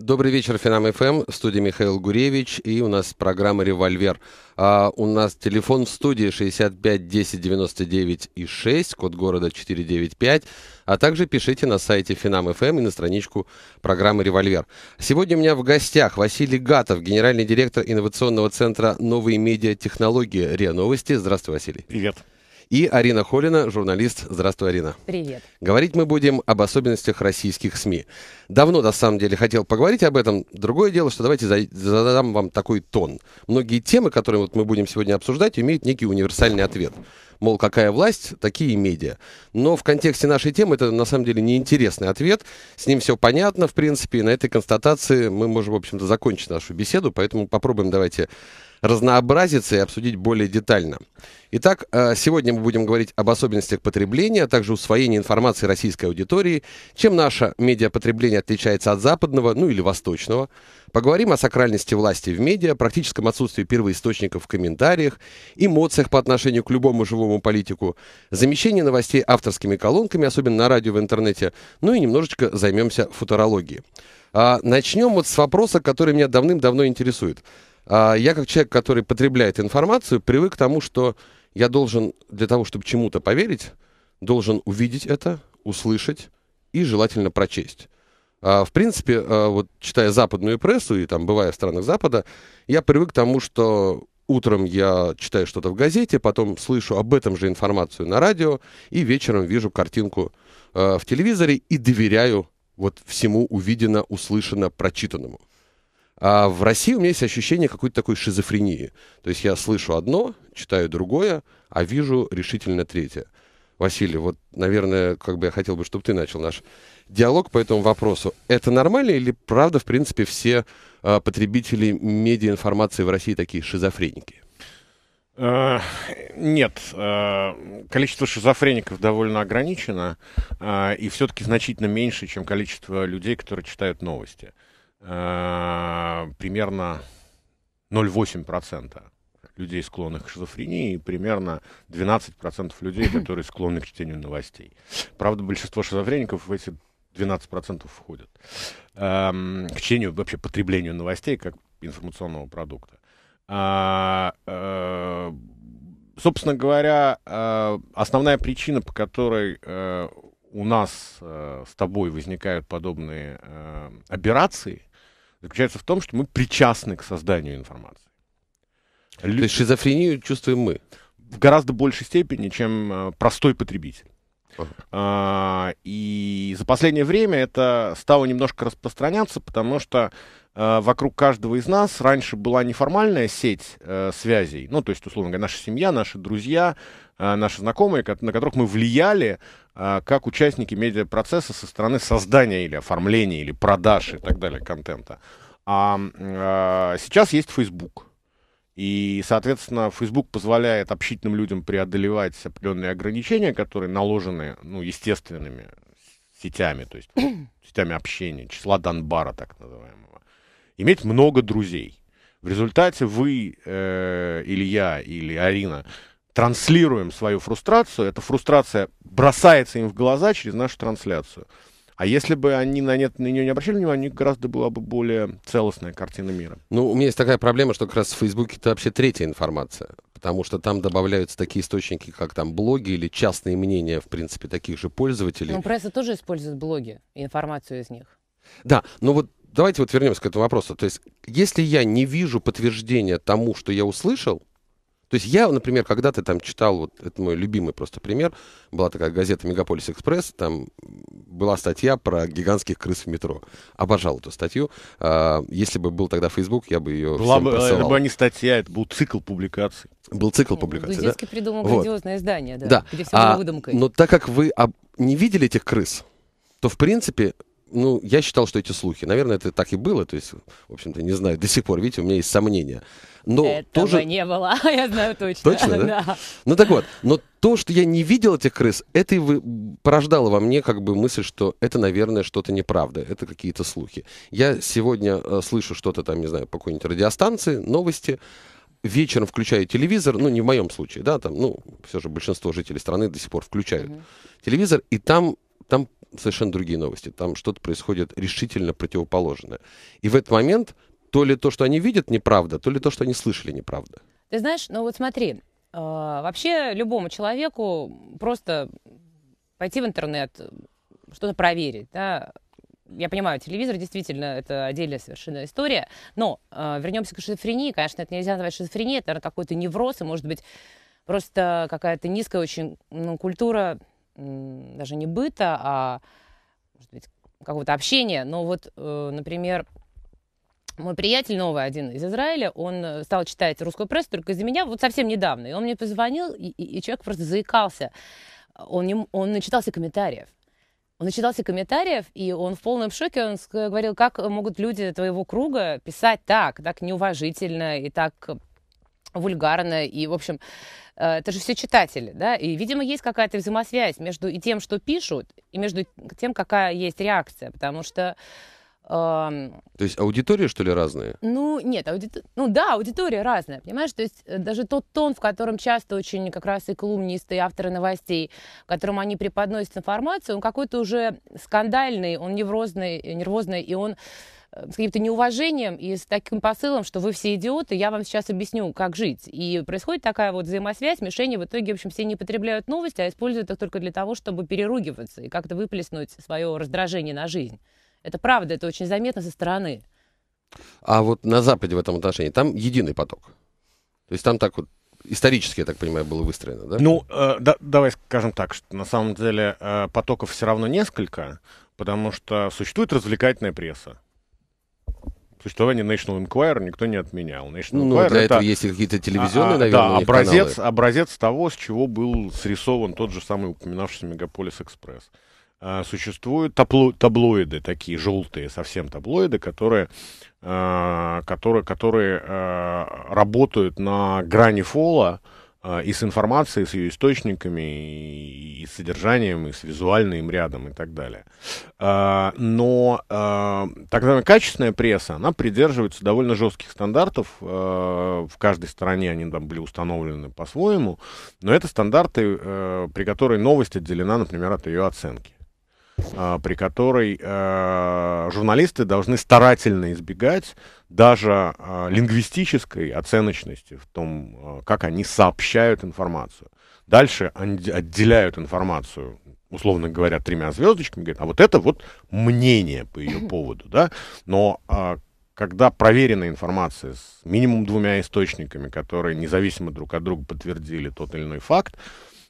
Добрый вечер, Финам ФМ. В студии Михаил Гуревич. И у нас программа «Револьвер». А у нас телефон в студии 65 10 99 и 6, код города 495. А также пишите на сайте Финам ФМ и на страничку программы «Револьвер». Сегодня у меня в гостях Василий Гатов, генеральный директор инновационного центра «Новые медиа-технологии" РИА Новости. Здравствуй, Василий. Привет и Арина Холина, журналист. Здравствуй, Арина. Привет. Говорить мы будем об особенностях российских СМИ. Давно, на самом деле, хотел поговорить об этом. Другое дело, что давайте задам вам такой тон. Многие темы, которые вот мы будем сегодня обсуждать, имеют некий универсальный ответ. Мол, какая власть, такие и медиа. Но в контексте нашей темы это, на самом деле, неинтересный ответ. С ним все понятно, в принципе, и на этой констатации мы можем, в общем-то, закончить нашу беседу, поэтому попробуем давайте разнообразиться и обсудить более детально. Итак, э, сегодня мы будем говорить об особенностях потребления, а также усвоении информации российской аудитории, чем наше медиапотребление отличается от западного, ну или восточного. Поговорим о сакральности власти в медиа, практическом отсутствии первоисточников в комментариях, эмоциях по отношению к любому живому политику, замещении новостей авторскими колонками, особенно на радио в интернете, ну и немножечко займемся футурологией. А, начнем вот с вопроса, который меня давным-давно интересует. А я как человек, который потребляет информацию, привык к тому, что я должен для того, чтобы чему-то поверить, должен увидеть это, услышать и желательно прочесть. А, в принципе, а, вот читая западную прессу и там бывая в странах Запада, я привык к тому, что утром я читаю что-то в газете, потом слышу об этом же информацию на радио, и вечером вижу картинку в телевизоре и доверяю вот всему увидено, услышано, прочитанному. А в России у меня есть ощущение какой-то такой шизофрении. То есть я слышу одно, читаю другое, а вижу решительно третье. Василий, вот, наверное, как бы я хотел бы, чтобы ты начал наш диалог по этому вопросу. Это нормально или правда, в принципе, все э, потребители медиаинформации в России такие шизофреники? Э, нет, э, количество шизофреников довольно ограничено, э, и все-таки значительно меньше, чем количество людей, которые читают новости. Э, примерно 0,8% людей, склонных к шизофрении, и примерно 12% людей, которые склонны к чтению новостей. Правда, большинство шизофреников в эти 12% входят. Эм, к чтению, вообще потреблению новостей как информационного продукта. А, э, собственно говоря, э, основная причина, по которой э, у нас э, с тобой возникают подобные э, операции, заключается в том, что мы причастны к созданию информации. Лю... То есть шизофрению чувствуем мы? В гораздо большей степени, чем э, простой потребитель. Uh-huh. А, и за последнее время это стало немножко распространяться, потому что а, вокруг каждого из нас раньше была неформальная сеть а, связей, ну, то есть, условно говоря, наша семья, наши друзья, наши знакомые, на которых мы влияли а, как участники медиапроцесса со стороны создания или оформления, или продаж и так далее контента. А, а сейчас есть Facebook. И, соответственно, Facebook позволяет общительным людям преодолевать определенные ограничения, которые наложены, ну, естественными сетями, то есть сетями общения, числа Донбара так называемого. Иметь много друзей. В результате вы э, или я, или Арина транслируем свою фрустрацию, эта фрустрация бросается им в глаза через нашу трансляцию. А если бы они на, нет, на нее не обращали внимания, гораздо была бы более целостная картина мира. Ну, у меня есть такая проблема, что как раз в Фейсбуке это вообще третья информация. Потому что там добавляются такие источники, как там блоги или частные мнения, в принципе, таких же пользователей. Ну, пресса тоже использует блоги, информацию из них. Да, но ну вот давайте вот вернемся к этому вопросу. То есть, если я не вижу подтверждения тому, что я услышал, то есть я, например, когда-то там читал, вот это мой любимый просто пример, была такая газета «Мегаполис Экспресс», там была статья про гигантских крыс в метро. Обожал эту статью. А, если бы был тогда Facebook, я бы ее была бы, э, Это была не статья, это был цикл публикаций. Был цикл ну, публикаций, Гузинский да? придумал вот. грандиозное издание, да, да. где все а, было выдумкой. Но так как вы не видели этих крыс, то, в принципе, ну, я считал, что эти слухи. Наверное, это так и было. То есть, в общем-то, не знаю до сих пор. Видите, у меня есть сомнения. Но Этого тоже... не было, я знаю точно. Точно, да? да? Ну так вот, но то, что я не видел этих крыс, это и вы... порождало во мне как бы мысль, что это, наверное, что-то неправда, это какие-то слухи. Я сегодня э, слышу что-то там, не знаю, по какой-нибудь радиостанции, новости, вечером включаю телевизор, ну не в моем случае, да, там, ну, все же большинство жителей страны до сих пор включают mm-hmm. телевизор, и там там совершенно другие новости. Там что-то происходит решительно противоположное. И в этот момент то ли то, что они видят, неправда, то ли то, что они слышали, неправда. Ты знаешь, ну вот смотри, э, вообще любому человеку просто пойти в интернет, что-то проверить, да, я понимаю, телевизор действительно это отдельная совершенно история, но э, вернемся к шизофрении, конечно, это нельзя назвать шизофренией, это какой-то невроз, и может быть просто какая-то низкая очень ну, культура даже не быта, а может быть, какого-то общения. Но вот, э, например, мой приятель новый один из Израиля, он стал читать русскую прессу только из-за меня, вот совсем недавно. И он мне позвонил, и, и человек просто заикался. Он, не, он начитался комментариев. Он начитался комментариев, и он в полном шоке, он говорил, как могут люди твоего круга писать так, так неуважительно и так вульгарно, и, в общем, Э, это же все читатели, да, и, видимо, есть какая-то взаимосвязь между и тем, что пишут, и между тем, какая есть реакция, потому что эм, то есть аудитория что ли, разная? Ну, нет, аудитор... ну да, аудитория разная, понимаешь? То есть э, даже тот тон, в котором часто очень как раз и колумнисты, и авторы новостей, в котором они преподносят информацию, он какой-то уже скандальный, он неврозный, э, нервозный, и он с каким-то неуважением и с таким посылом, что вы все идиоты, я вам сейчас объясню, как жить. И происходит такая вот взаимосвязь, мишени в итоге, в общем, все не потребляют новости, а используют их только для того, чтобы переругиваться и как-то выплеснуть свое раздражение на жизнь. Это правда, это очень заметно со стороны. А вот на Западе в этом отношении, там единый поток. То есть там так вот исторически, я так понимаю, было выстроено, да? Ну, э, да, давай скажем так, что на самом деле э, потоков все равно несколько, потому что существует развлекательная пресса существование National Enquirer никто не отменял. National ну, Enquirer для это, этого есть какие-то телевизионные, а, а наверное, да, образец, каналы. образец того, с чего был срисован тот же самый упоминавшийся Мегаполис Экспресс. А, существуют табло, таблоиды такие желтые, совсем таблоиды, которые, а, которые, которые а, работают на грани фола, а, а, и с информацией, и с ее источниками, и с содержанием, и с визуальным рядом и так далее. А, но тогда качественная пресса, она придерживается довольно жестких стандартов. А, в каждой стране они там были установлены по-своему, но это стандарты, при которой новость отделена, например, от ее оценки при которой журналисты должны старательно избегать даже э, лингвистической оценочности в том, э, как они сообщают информацию. Дальше они отделяют информацию, условно говоря, тремя звездочками, говорят, а вот это вот мнение по ее поводу, да, но э, когда проверенная информация с минимум двумя источниками, которые независимо друг от друга подтвердили тот или иной факт, э,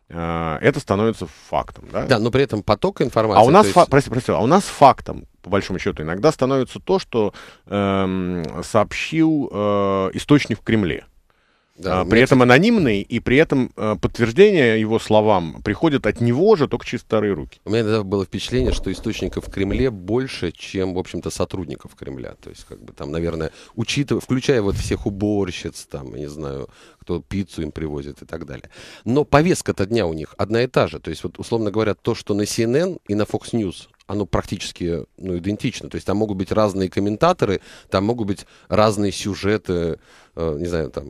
Э, это становится фактом. Да? да, но при этом поток а информации. А у нас, есть... фа- прости, прости, а у нас фактом, по большому счету, иногда становится то, что эм, сообщил э, источник в Кремле. Да, а, при этом анонимный, и при этом э, подтверждение его словам приходит от него же, только через вторые руки. У меня тогда было впечатление, что источников в Кремле больше, чем, в общем-то, сотрудников Кремля. То есть, как бы там, наверное, учитывая, включая вот всех уборщиц, там, я не знаю, кто пиццу им привозит и так далее. Но повестка-то дня у них одна и та же. То есть, вот, условно говоря, то, что на CNN и на Fox News оно практически ну, идентично. То есть там могут быть разные комментаторы, там могут быть разные сюжеты, Э, не знаю, там,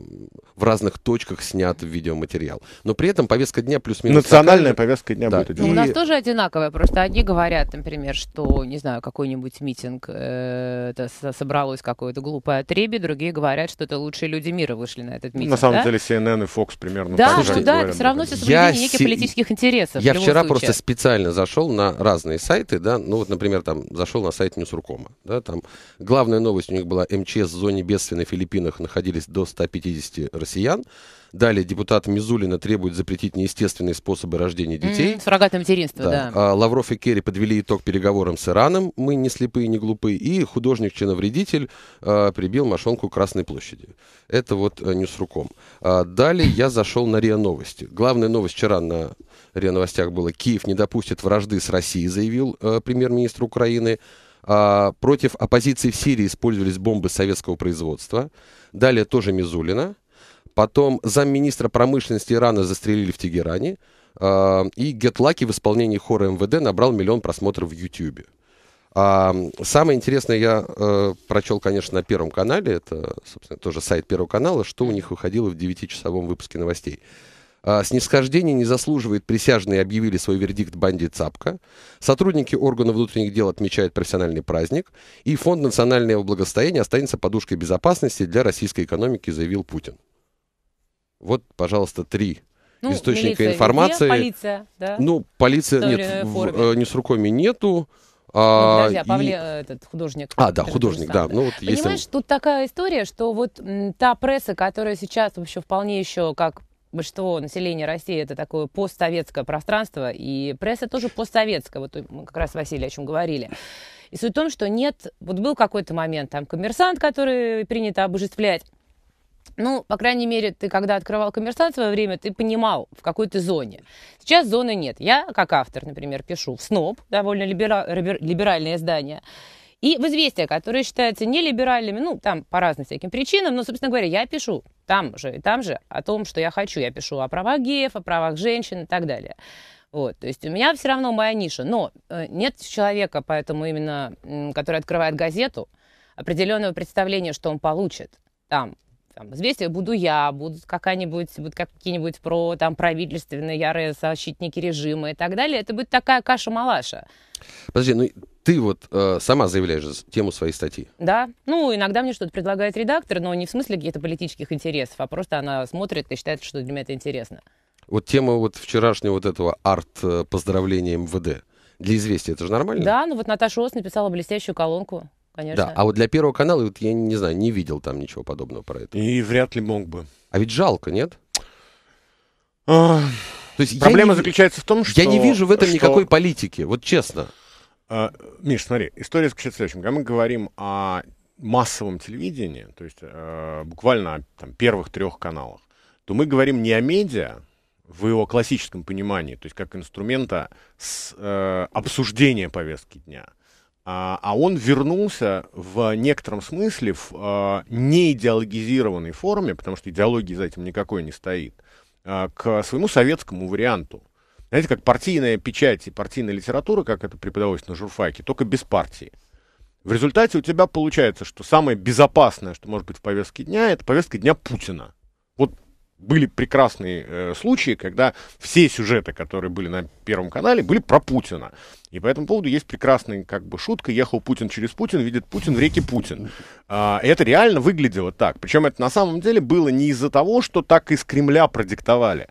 в разных точках снят видеоматериал. Но при этом повестка дня плюс-минус... Национальная такая. повестка дня да. будет одинаковая. у нас тоже одинаковая, просто одни говорят, например, что, не знаю, какой-нибудь митинг э, это собралось какое-то глупое отреби, другие говорят, что это лучшие люди мира вышли на этот митинг. На самом да? деле CNN и Fox примерно да, так же. да, говорят, все равно все соблюдение неких се... политических интересов. Я вчера случае. просто специально зашел на разные сайты, да, ну вот, например, там зашел на сайт Ньюсуркома, да, там главная новость у них была МЧС в зоне бедствия на Филиппинах находились обратились до 150 россиян. Далее депутат Мизулина требует запретить неестественные способы рождения детей. Mm, суррогатное материнство, да. да. А, Лавров и Керри подвели итог переговорам с Ираном. Мы не слепые, не глупые. И художник-чиновредитель а, прибил мошонку Красной площади. Это вот а, э, Ньюсруком. А, далее я зашел на РИА Новости. Главная новость вчера на РИА Новостях была «Киев не допустит вражды с Россией», заявил а, премьер-министр Украины. А, против оппозиции в Сирии использовались бомбы советского производства. Далее тоже Мизулина. Потом замминистра промышленности Ирана застрелили в Тегеране. А, и Гетлаки в исполнении хора МВД набрал миллион просмотров в Ютьюбе. А, самое интересное я э, прочел, конечно, на Первом канале, это, собственно, тоже сайт Первого канала, что у них выходило в 9-часовом выпуске новостей. А, снисхождение не заслуживает присяжные объявили свой вердикт банде ЦАПКа. Сотрудники органов внутренних дел отмечают профессиональный праздник. И Фонд национального благосостояния останется подушкой безопасности для российской экономики, заявил Путин. Вот, пожалуйста, три ну, источника милиция информации. Где? Полиция, да? Ну, полиция, нет, в, э, не с руками нету. Ну, а, ну, подожди, а Павле, и... Э, этот художник. А, да, художник, да. Ну, вот Понимаешь, если... тут такая история, что вот та пресса, которая сейчас вообще вполне еще как большинство населения России это такое постсоветское пространство, и пресса тоже постсоветская. Вот мы как раз, Василий, о чем говорили. И суть в том, что нет, вот был какой-то момент, там, коммерсант, который принято обожествлять, ну, по крайней мере, ты когда открывал коммерсант в свое время, ты понимал, в какой ты зоне. Сейчас зоны нет. Я, как автор, например, пишу в СНОП, довольно либера- либеральное издание и в «Известия», которые считаются нелиберальными, ну, там по разным всяким причинам, но, собственно говоря, я пишу там же и там же о том, что я хочу. Я пишу о правах геев, о правах женщин и так далее. Вот, то есть у меня все равно моя ниша, но э, нет человека, поэтому именно, который открывает газету, определенного представления, что он получит там. Там, известия буду я, будут какая-нибудь, будут какие-нибудь про там правительственные ярые защитники режима и так далее. Это будет такая каша-малаша. Подожди, ну ты вот э, сама заявляешь тему своей статьи. Да. Ну, иногда мне что-то предлагает редактор, но не в смысле каких-то политических интересов, а просто она смотрит и считает, что для меня это интересно. Вот тема вот вчерашнего вот этого арт-поздравления э, МВД для известия, это же нормально? Да, ну вот Наташа Ос написала блестящую колонку, конечно. Да, а вот для Первого канала, вот я не знаю, не видел там ничего подобного про это. И вряд ли мог бы. А ведь жалко, нет? То есть Проблема не... заключается в том, что... Я не вижу в этом что... никакой политики, вот честно. А, Миш, смотри, история заключается в следующем. Когда мы говорим о массовом телевидении, то есть э, буквально о там, первых трех каналах, то мы говорим не о медиа в его классическом понимании, то есть как инструмента с, э, обсуждения повестки дня, а, а он вернулся в некотором смысле в э, неидеологизированной форме, потому что идеологии за этим никакой не стоит, э, к своему советскому варианту знаете, как партийная печать и партийная литература, как это преподавалось на журфаке, только без партии. В результате у тебя получается, что самое безопасное, что может быть в повестке дня, это повестка дня Путина. Вот были прекрасные э, случаи, когда все сюжеты, которые были на Первом канале, были про Путина. И по этому поводу есть прекрасная как бы шутка «Ехал Путин через Путин, видит Путин в реке Путин». А, это реально выглядело так. Причем это на самом деле было не из-за того, что так из Кремля продиктовали,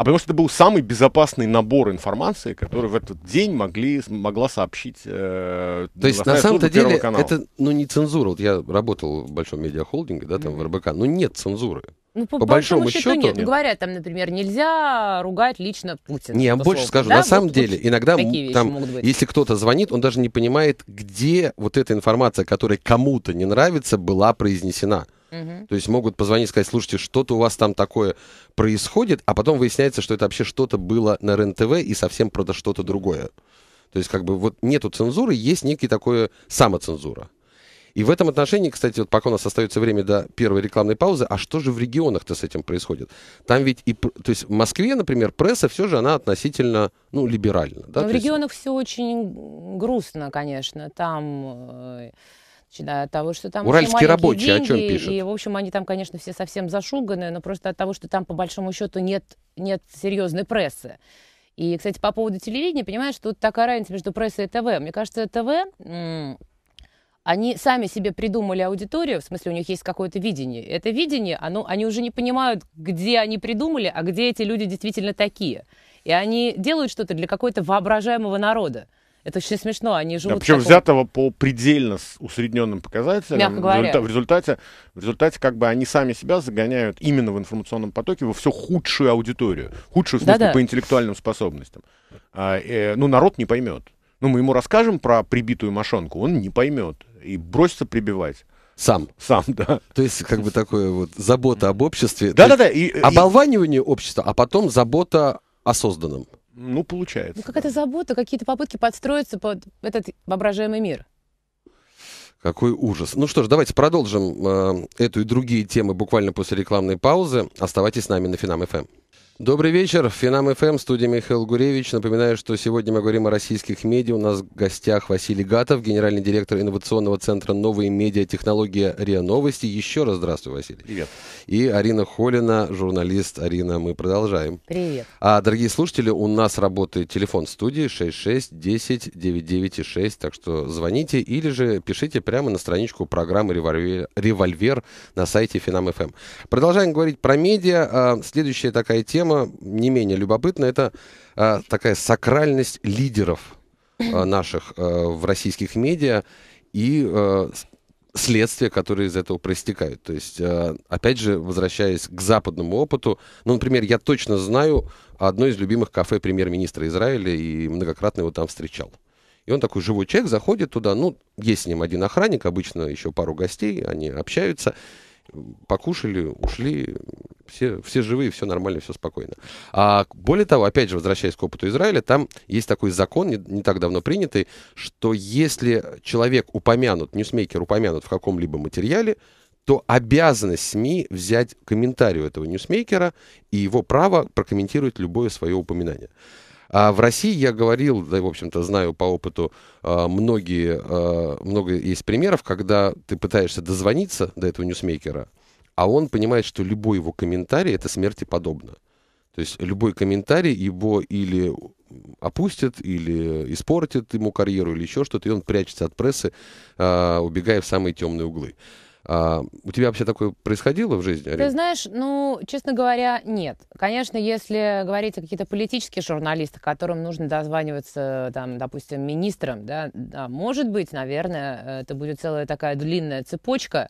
а потому что это был самый безопасный набор информации, который в этот день могли, могла сообщить э, То есть, на самом-то деле, канала. это ну, не цензура. Вот я работал в большом медиахолдинге, да, там mm в РБК, но нет цензуры. Ну, по, по большому, большому счету, счету нет. нет. Говорят, там, например, нельзя ругать лично Путина. Не, я больше скажу. Да? На самом деле, иногда там, если кто-то звонит, он даже не понимает, где вот эта информация, которая кому-то не нравится, была произнесена. Угу. То есть могут позвонить и сказать, слушайте, что-то у вас там такое происходит, а потом выясняется, что это вообще что-то было на РЕН-ТВ и совсем про что-то другое. То есть как бы вот нету цензуры, есть некий такое самоцензура. И в этом отношении, кстати, вот пока у нас остается время до первой рекламной паузы, а что же в регионах-то с этим происходит? Там ведь и, то есть в Москве, например, пресса все же она относительно, ну, либеральна. Да? Но в регионах есть... все очень грустно, конечно. Там э, начиная от того, что там Уральские рабочие деньги, о чем пишут? И, в общем, они там, конечно, все совсем зашуганы, но просто от того, что там, по большому счету, нет, нет серьезной прессы. И, кстати, по поводу телевидения, понимаешь, тут такая разница между прессой и ТВ. Мне кажется, ТВ они сами себе придумали аудиторию, в смысле, у них есть какое-то видение. Это видение, оно, они уже не понимают, где они придумали, а где эти люди действительно такие. И они делают что-то для какого-то воображаемого народа. Это очень смешно, они живут... Да, причем таком... взятого по предельно усредненным показателям. Мягко говоря. В результате, в результате как бы они сами себя загоняют именно в информационном потоке во все худшую аудиторию. Худшую, в смысле, по интеллектуальным способностям. А, э, ну, народ не поймет. Ну, мы ему расскажем про прибитую мошонку, он не поймет и бросится прибивать. Сам. Сам, да. То есть, как бы такое вот забота об обществе. Да-да-да. Да, оболванивание и... общества, а потом забота о созданном. Ну, получается. Ну, какая-то да. забота, какие-то попытки подстроиться под этот воображаемый мир. Какой ужас. Ну что ж, давайте продолжим э, эту и другие темы буквально после рекламной паузы. Оставайтесь с нами на Финам ФМ. Добрый вечер. Финам ФМ, эм, студия Михаил Гуревич. Напоминаю, что сегодня мы говорим о российских медиа. У нас в гостях Василий Гатов, генеральный директор инновационного центра «Новые медиа. Технология РИА Новости». Еще раз здравствуй, Василий. Привет. И Арина Холина, журналист. Арина, мы продолжаем. Привет. А, дорогие слушатели, у нас работает телефон студии 6610-996, так что звоните или же пишите прямо на страничку программы «Револьвер», «Револьвер» на сайте Финам ФМ. Эм. Продолжаем говорить про медиа. А, следующая такая тема тема не менее любопытна, это э, такая сакральность лидеров э, наших э, в российских медиа и э, следствия, которые из этого проистекают. То есть, э, опять же, возвращаясь к западному опыту, ну, например, я точно знаю одно из любимых кафе премьер-министра Израиля и многократно его там встречал. И он такой живой человек, заходит туда, ну, есть с ним один охранник, обычно еще пару гостей, они общаются покушали, ушли, все, все живые, все нормально, все спокойно. А более того, опять же, возвращаясь к опыту Израиля, там есть такой закон, не, не так давно принятый, что если человек упомянут, ньюсмейкер упомянут в каком-либо материале, то обязанность СМИ взять комментарий у этого ньюсмейкера и его право прокомментировать любое свое упоминание. А в России я говорил, да в общем-то, знаю по опыту а, многие, а, много есть примеров, когда ты пытаешься дозвониться до этого ньюсмейкера, а он понимает, что любой его комментарий — это смерти подобно. То есть любой комментарий его или опустит или испортит ему карьеру, или еще что-то, и он прячется от прессы, а, убегая в самые темные углы. А, у тебя вообще такое происходило в жизни? Ты знаешь, ну, честно говоря, нет. Конечно, если говорить о каких-то политических журналистах, которым нужно дозваниваться, там, допустим, министрам, да, да, может быть, наверное, это будет целая такая длинная цепочка,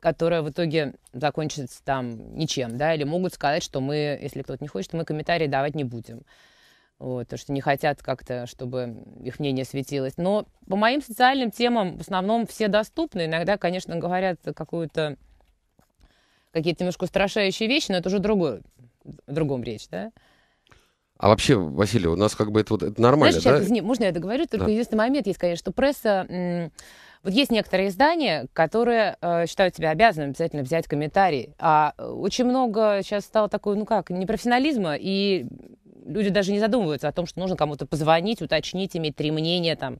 которая в итоге закончится там ничем, да, или могут сказать, что мы, если кто-то не хочет, мы комментарии давать не будем вот, что не хотят как-то, чтобы их мнение светилось. Но по моим социальным темам в основном все доступны. Иногда, конечно, говорят какую-то какие-то немножко устрашающие вещи, но это уже другой, о другом речь, да? А вообще, Василий, у нас как бы это, вот, это нормально, Знаешь, да? Сейчас, можно я договорю? Только да. единственный момент есть, конечно, что пресса... Вот есть некоторые издания, которые э, считают себя обязанным обязательно взять комментарий. А э, очень много сейчас стало такой, ну как, непрофессионализма и люди даже не задумываются о том, что нужно кому-то позвонить, уточнить, иметь три мнения там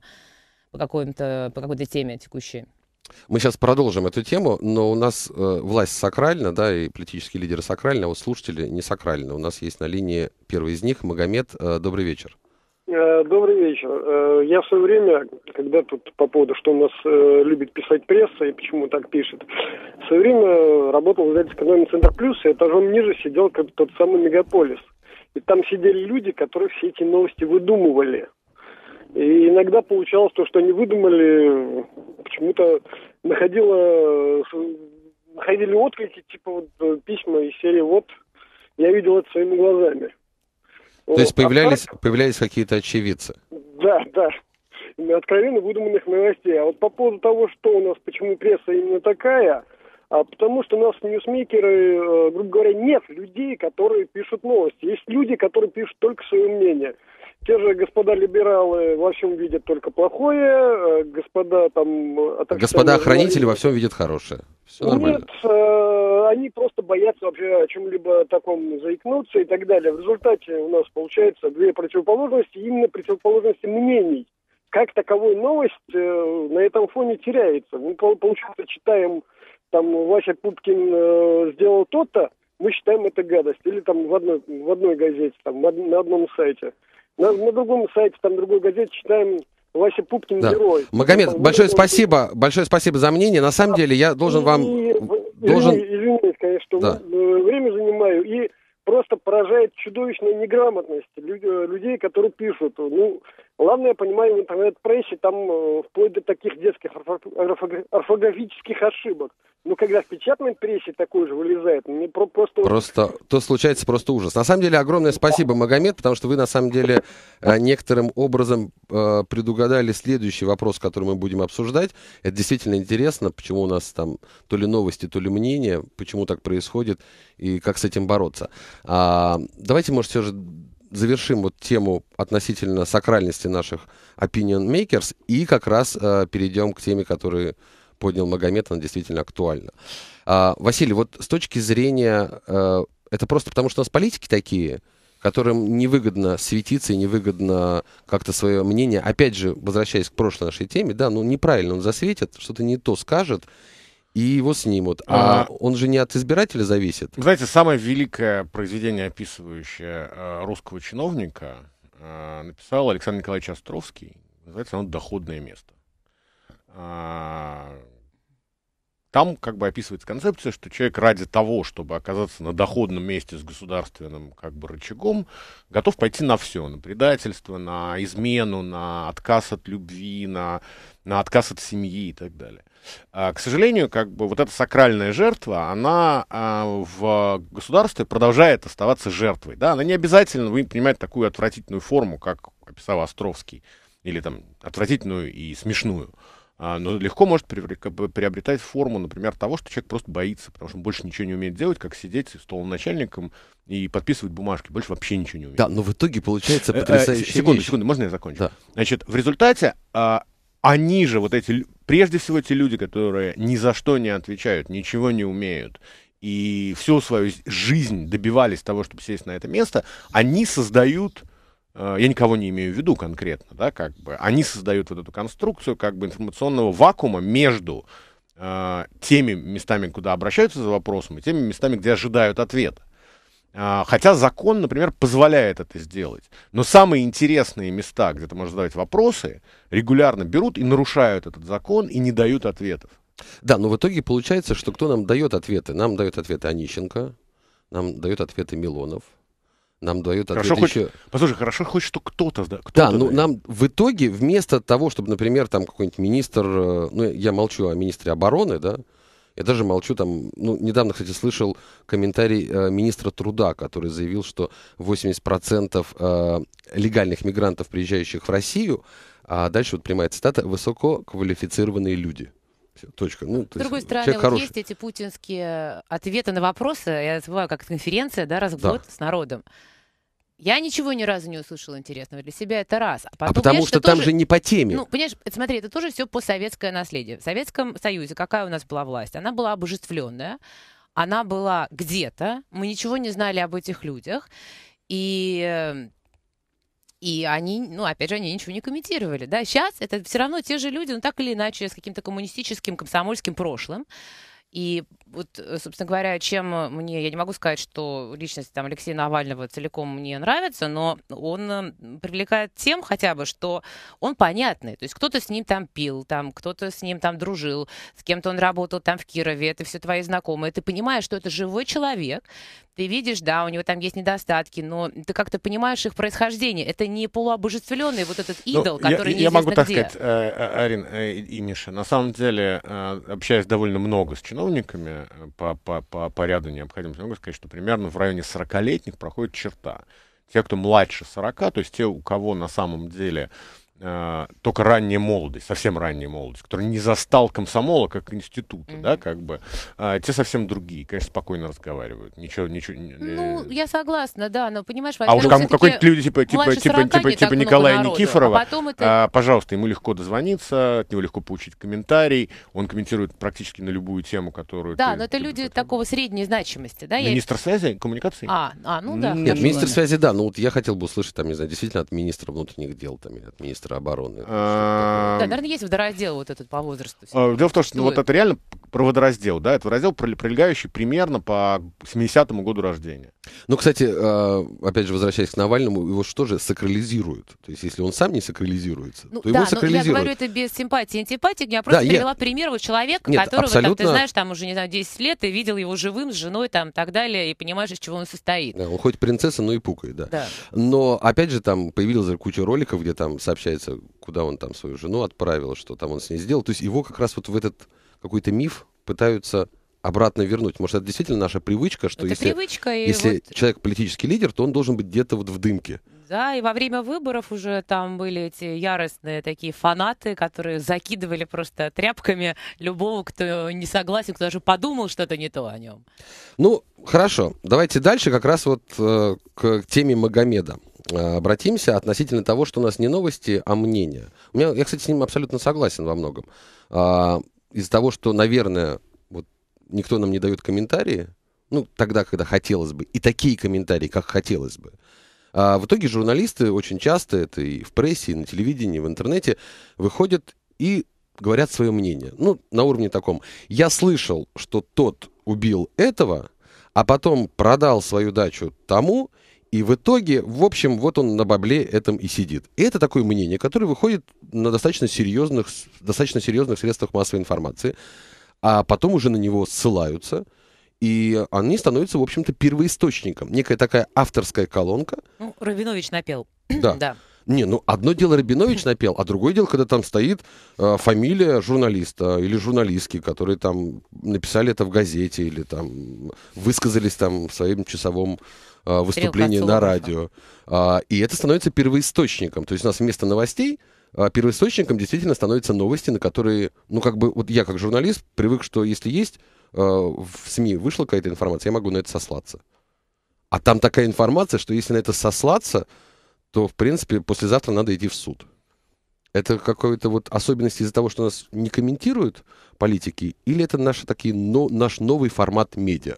по, какой-то, по какой-то теме текущей. Мы сейчас продолжим эту тему, но у нас э, власть сакральна, да, и политические лидеры сакральны, а вот слушатели не сакральны. У нас есть на линии первый из них Магомед. Э, добрый вечер. Э, добрый вечер. Э, я в свое время, когда тут по поводу, что у нас э, любит писать пресса и почему так пишет, в свое время работал в издательском доме «Центр Плюс», и этажом ниже сидел как тот самый «Мегаполис». И там сидели люди, которые все эти новости выдумывали. И иногда получалось то, что они выдумали, почему-то находило, находили отклики, типа вот э, письма из серии «Вот, я видел это своими глазами». То есть а появлялись, а так, появлялись какие-то очевидцы? Да, да. Откровенно выдуманных новостей. А вот по поводу того, что у нас, почему пресса именно такая – а, потому что у нас ньюсмейкеры, э, грубо говоря, нет людей, которые пишут новости. Есть люди, которые пишут только свое мнение. Те же господа либералы во всем видят только плохое, э, господа там... Э, господа охранители во всем видят хорошее. Все нормально. Нет, они просто боятся вообще о чем-либо таком заикнуться и так далее. В результате у нас получается две противоположности, именно противоположности мнений. Как таковой новость на этом фоне теряется. Мы, получается, читаем там Вася Пупкин э, сделал то-то, мы считаем это гадость. Или там в одной, в одной газете, там, на одном сайте. На, на другом сайте, там, другой газете считаем Вася Пупкин да. герой. Магомед, там, большое спасибо, большое спасибо за мнение. На самом а, деле, я должен и, вам... И, должен... Извините, конечно, да. Э, время занимаю. И просто поражает чудовищная неграмотность э, людей, которые пишут. Ну, ладно, я понимаю, в интернет-прессе там э, вплоть до таких детских орфографических ошибок. Ну, когда в печатной прессе такое же вылезает, мне просто... Просто, то случается просто ужас. На самом деле, огромное спасибо, Магомед, потому что вы, на самом деле, э, некоторым образом э, предугадали следующий вопрос, который мы будем обсуждать. Это действительно интересно, почему у нас там то ли новости, то ли мнение, почему так происходит и как с этим бороться. А, давайте, может, все же завершим вот тему относительно сакральности наших opinion makers и как раз э, перейдем к теме, которые поднял Магомед, она действительно актуальна. А, Василий, вот с точки зрения... А, это просто потому, что у нас политики такие, которым невыгодно светиться и невыгодно как-то свое мнение. Опять же, возвращаясь к прошлой нашей теме, да, ну неправильно он засветит, что-то не то скажет, и его снимут. А, а он же не от избирателя зависит. Знаете, самое великое произведение, описывающее э, русского чиновника, э, написал Александр Николаевич Островский. Называется оно «Доходное место». А, там как бы описывается концепция, что человек ради того, чтобы оказаться на доходном месте с государственным как бы рычагом, готов пойти на все, на предательство, на измену, на отказ от любви, на, на отказ от семьи и так далее. А, к сожалению, как бы вот эта сакральная жертва, она а, в государстве продолжает оставаться жертвой. Да? Она не обязательно вы принимать такую отвратительную форму, как описал Островский, или там отвратительную и смешную. А, но легко может приобретать форму, например, того, что человек просто боится, потому что он больше ничего не умеет делать, как сидеть с столом начальником и подписывать бумажки, больше вообще ничего не умеет. Да, но в итоге получается э, э, потрясающе. Секунду, вещь. секунду, можно я закончу? Да. Значит, в результате а, они же, вот эти, прежде всего те люди, которые ни за что не отвечают, ничего не умеют, и всю свою жизнь добивались того, чтобы сесть на это место, они создают Э, я никого не имею в виду конкретно, да, как бы, они создают вот эту конструкцию как бы информационного вакуума между э, теми местами, куда обращаются за вопросом, и теми местами, где ожидают ответа. Э, хотя закон, например, позволяет это сделать. Но самые интересные места, где ты можешь задавать вопросы, регулярно берут и нарушают этот закон и не дают ответов. Да, но в итоге получается, что кто нам дает ответы? Нам дает ответы Онищенко, нам дает ответы Милонов, нам дают хорошо ответ хоть, еще... Послушай, хорошо хоть, что кто-то... Кто, да, ну дает. нам в итоге вместо того, чтобы, например, там какой-нибудь министр... Э, ну, я молчу о министре обороны, да, я даже молчу там, ну, недавно, кстати, слышал комментарий э, министра труда, который заявил, что 80% э, легальных мигрантов, приезжающих в Россию, а дальше вот прямая цитата, высококвалифицированные люди. Точка. Ну, С другой есть, стороны, вот хороший. есть эти путинские э, ответы на вопросы. Я забываю, как конференция, да, раз в да. с народом. Я ничего ни разу не услышала интересного для себя, это раз. А, потом, а потому что там тоже, же не по теме. Ну, понимаешь, смотри, это тоже все по советское наследие. В Советском Союзе какая у нас была власть? Она была обожествленная, она была где-то, мы ничего не знали об этих людях. И эм, и они, ну, опять же, они ничего не комментировали, да. Сейчас это все равно те же люди, но ну, так или иначе, с каким-то коммунистическим, комсомольским прошлым. И вот, э, собственно говоря, чем э, мне, я не могу сказать, что личность там, Алексея Навального целиком мне нравится, но он э, привлекает тем хотя бы, что он понятный. То есть кто-то с ним там пил, там, кто-то с ним там дружил, с кем-то он работал там в Кирове, это все твои знакомые. Ты понимаешь, что это живой человек, ты видишь, да, у него там есть недостатки, но ты как-то понимаешь их происхождение. Это не полуобожествленный вот этот ну, идол, ну, который я, я могу так где. сказать, э, э, Арин э, и Миша, на самом деле, общаясь довольно много с чиновниками по, по, по, по ряду необходимости, могу сказать, что примерно в районе 40-летних проходит черта те, кто младше 40, то есть те, у кого на самом деле э, только ранняя молодость, совсем ранняя молодость, который не застал комсомола как института, mm-hmm. да, как бы, а, те совсем другие, конечно, спокойно разговаривают, ничего, ничего. Ну, я согласна, да, но понимаешь, а уж кому какой то люди типа типа типа типа, типа Николая народу, а Никифорова, а потом это... а, пожалуйста, ему легко дозвониться, от него легко получить комментарий, он комментирует практически на любую тему, которую. Да, ты, но это ты, люди ты, такого средней значимости, да? Министр я... связи, коммуникации. А, а, ну да. Нет, министр связи, да, ну вот я хотел бы услышать там, не знаю, действительно от министра внутренних дел, там, или от министра министра обороны. Да, наверное, есть отдел вот этот по возрасту. А, дело в том, что вот это реально проводораздел, да, это раздел, пролегающий примерно по 70-му году рождения. Ну, кстати, э, опять же, возвращаясь к Навальному, его что же сакрализируют? То есть, если он сам не сакрализируется, ну, то да, его ну, сакрализируют. я говорю это без симпатии, антипатии, я просто да, привела я... пример вот человека, Нет, которого, абсолютно... там, ты знаешь, там уже, не знаю, 10 лет, и видел его живым, с женой там и так далее, и понимаешь, из чего он состоит. Да, он хоть принцесса, но и пукает, да. да. Но, опять же, там появилась куча роликов, где там сообщается, куда он там свою жену отправил, что там он с ней сделал. То есть, его как раз вот в этот какой-то миф пытаются обратно вернуть. Может, это действительно наша привычка, что это если, привычка, если вот... человек политический лидер, то он должен быть где-то вот в дымке. Да, и во время выборов уже там были эти яростные такие фанаты, которые закидывали просто тряпками любого, кто не согласен, кто даже подумал что-то не то о нем. Ну, хорошо. Давайте дальше как раз вот э, к теме Магомеда э, обратимся относительно того, что у нас не новости, а мнения. У меня, я, кстати, с ним абсолютно согласен во многом. А, из-за того, что, наверное, вот никто нам не дает комментарии, ну, тогда, когда хотелось бы, и такие комментарии, как хотелось бы, а в итоге журналисты очень часто, это и в прессе, и на телевидении, и в интернете, выходят и говорят свое мнение. Ну, на уровне таком. Я слышал, что тот убил этого, а потом продал свою дачу тому, и в итоге, в общем, вот он на бабле этом и сидит. И это такое мнение, которое выходит на достаточно серьезных, достаточно серьезных средствах массовой информации, а потом уже на него ссылаются, и они становятся, в общем-то, первоисточником. Некая такая авторская колонка. Ну, Рабинович напел. Да. да. Не, ну одно дело Рабинович напел, а другое дело, когда там стоит э, фамилия журналиста или журналистки, которые там написали это в газете или там высказались там в своем часовом э, выступлении на радио. А, и это становится первоисточником. То есть у нас вместо новостей а, первоисточником действительно становятся новости, на которые, ну, как бы, вот я как журналист привык, что если есть э, в СМИ вышла какая-то информация, я могу на это сослаться. А там такая информация, что если на это сослаться, то, в принципе, послезавтра надо идти в суд. Это какая-то вот особенность из-за того, что нас не комментируют политики, или это наши такие, но, наш новый формат медиа?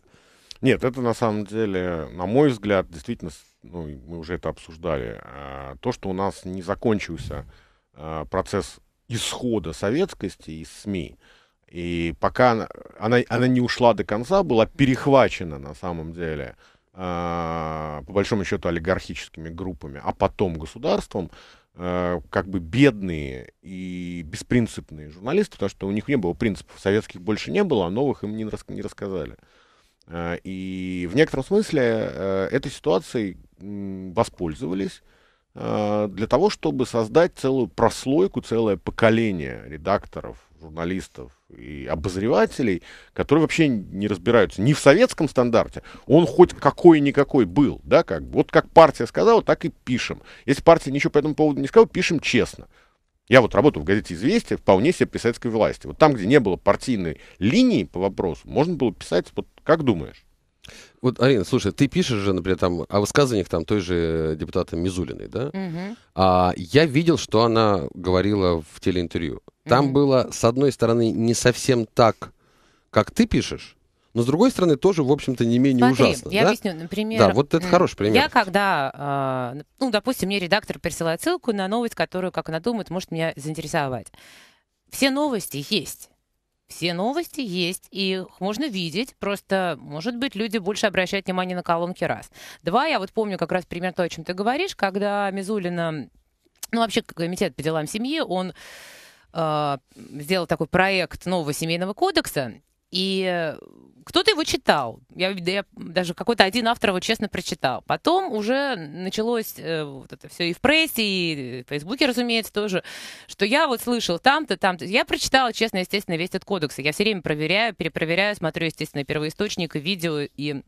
Нет, это на самом деле, на мой взгляд, действительно, ну, мы уже это обсуждали, а, то, что у нас не закончился а, процесс исхода советскости из СМИ, и пока она, она, она не ушла до конца, была перехвачена на самом деле – а, по большому счету олигархическими группами, а потом государством, а, как бы бедные и беспринципные журналисты, потому что у них не было принципов, советских больше не было, а новых им не, рассказали. А, и в некотором смысле этой ситуацией воспользовались для того, чтобы создать целую прослойку, целое поколение редакторов журналистов и обозревателей, которые вообще не разбираются ни в советском стандарте, он хоть какой-никакой был, да, как вот как партия сказала, так и пишем. Если партия ничего по этому поводу не сказала, пишем честно. Я вот работаю в газете «Известия» вполне себе при советской власти. Вот там, где не было партийной линии по вопросу, можно было писать, вот как думаешь? Вот, Арина, слушай, ты пишешь же, например, там о высказываниях там той же депутата Мизулиной, да? Угу. А, я видел, что она говорила в телеинтервью. Там угу. было, с одной стороны, не совсем так, как ты пишешь, но с другой стороны тоже, в общем-то, не менее Смотри, ужасно. Я да? объясню, например. Да, вот это хороший пример. Я когда, а, ну, допустим, мне редактор присылает ссылку на новость, которую, как она думает, может меня заинтересовать. Все новости есть. Все новости есть, и их можно видеть, просто, может быть, люди больше обращают внимание на колонки раз. Два, я вот помню как раз пример то, о чем ты говоришь, когда Мизулина, ну вообще комитет по делам семьи, он э, сделал такой проект нового семейного кодекса, и кто-то его читал. Я, я даже какой-то один автор его честно прочитал. Потом уже началось э, вот это все и в прессе, и в Фейсбуке, разумеется, тоже, что я вот слышал там-то, там-то. Я прочитала, честно, естественно, весь этот кодекс. Я все время проверяю, перепроверяю, смотрю, естественно, первоисточник и видео, и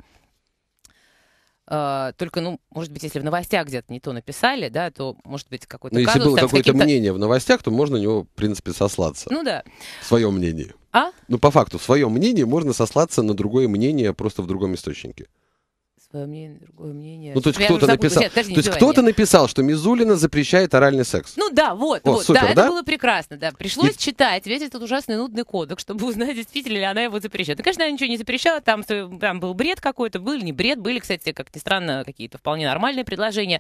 э, только, ну, может быть, если в новостях где-то не то написали, да, то, может быть, какой-то Ну, если было какое-то мнение в новостях, то можно на него, в принципе, сослаться. Ну да. Свое мнение. А? Ну, по факту, в своем мнении можно сослаться на другое мнение просто в другом источнике свое мнение, другое мнение. Ну, то есть кто-то написал, то есть кто-то написал, что Мизулина запрещает оральный секс. Ну да, вот, О, вот, супер, да, да, это было прекрасно, да. Пришлось и... читать весь этот ужасный нудный кодекс, чтобы узнать, действительно ли она его запрещает. Ну, конечно, она ничего не запрещала, там, там был бред какой-то, был не бред, были, кстати, как ни странно, какие-то вполне нормальные предложения